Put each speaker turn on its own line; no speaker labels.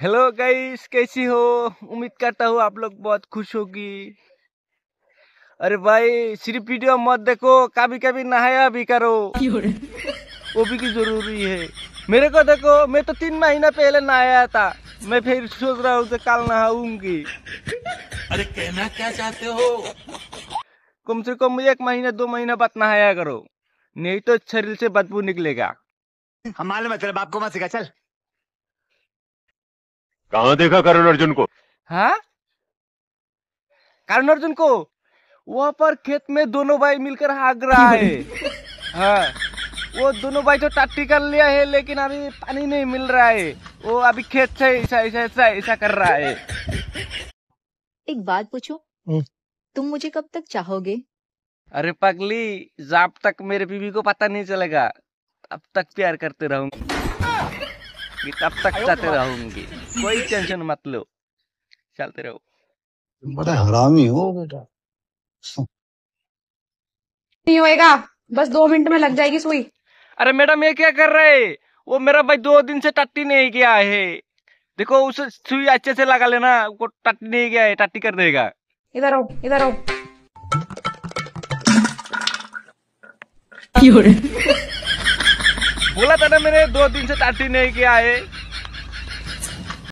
Hello guys कैसी हो उम्मीद करता हूँ आप लोग बहुत खुश होगी अरे भाई सिर्फ वीडियो मत देखो कभी कभी नहाया भी करो वो भी की जरूरी है मेरे को देखो मैं तो तीन महीना पहले नहाया था मैं फिर सोच रहा हूँ कल नहाऊंगी अरे कहना क्या चाहते हो कम से कम मुझे एक महीना दो महीना बाद नहाया करो नहीं तो शरीर से बदबू निकलेगा हमारे मतलब आपको मत सिखा चल कहा देखा करण अर्जुन को हाँ करण अर्जुन को वहाँ पर खेत में दोनों भाई मिलकर हाग रहा है हाँ वो दोनों भाई तो टाटी कर लिया है लेकिन अभी पानी नहीं मिल रहा है वो अभी खेत से ऐसा ऐसा ऐसा ऐसा कर रहा है एक बात पूछो हम्म। तुम मुझे कब तक चाहोगे
अरे पगली जब तक मेरे बीवी को पता नहीं चलेगा अब तक प्यार करते रहूंगा कि तब तक चलते रहूंगी कोई टेंशन मत लो चलते रहो
बड़ा हरामी हो बेटा नहीं होएगा बस दो मिनट में लग जाएगी सुई अरे मैडम ये क्या कर रहे वो मेरा भाई दो दिन से टट्टी नहीं किया है देखो उसे सुई अच्छे से लगा लेना वो टट्टी नहीं गया है टट्टी कर देगा इधर आओ इधर आओ बोला था ना मैंने दो दिन से ताटी नहीं किया है